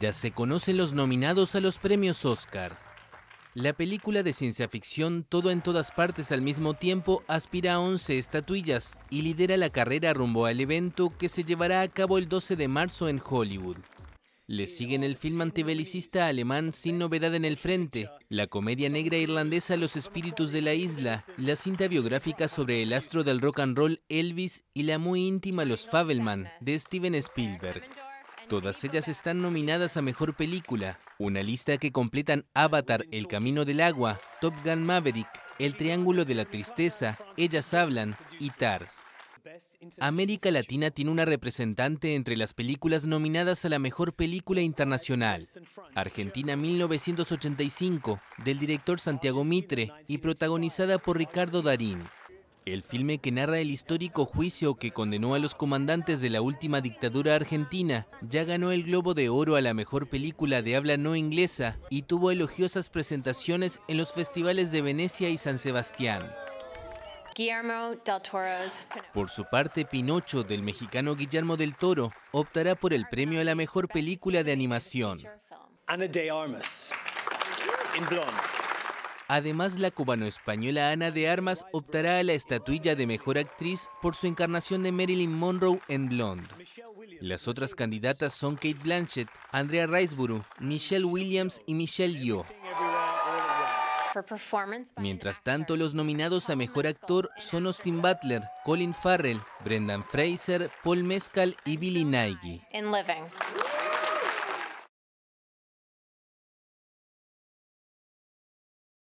Ya se conocen los nominados a los premios Oscar. La película de ciencia ficción Todo en todas partes al mismo tiempo aspira a 11 estatuillas y lidera la carrera rumbo al evento que se llevará a cabo el 12 de marzo en Hollywood. Le siguen el film antibelicista alemán Sin novedad en el frente, la comedia negra irlandesa Los espíritus de la isla, la cinta biográfica sobre el astro del rock and roll Elvis y la muy íntima Los Fabelman de Steven Spielberg. Todas ellas están nominadas a Mejor Película, una lista que completan Avatar, El Camino del Agua, Top Gun Maverick, El Triángulo de la Tristeza, Ellas Hablan y Tar. América Latina tiene una representante entre las películas nominadas a la mejor película internacional. Argentina 1985, del director Santiago Mitre y protagonizada por Ricardo Darín. El filme que narra el histórico juicio que condenó a los comandantes de la última dictadura argentina ya ganó el Globo de Oro a la mejor película de habla no inglesa y tuvo elogiosas presentaciones en los festivales de Venecia y San Sebastián. Por su parte, Pinocho, del mexicano Guillermo del Toro, optará por el premio a la mejor película de animación. Ana de Armas, Además, la cubano-española Ana de Armas optará a la estatuilla de Mejor Actriz por su encarnación de Marilyn Monroe en Blonde. Las otras candidatas son Kate Blanchett, Andrea Riceborough, Michelle Williams y Michelle Yeoh. Mientras tanto, los nominados a Mejor Actor son Austin Butler, Colin Farrell, Brendan Fraser, Paul Mescal y Billy Nagy.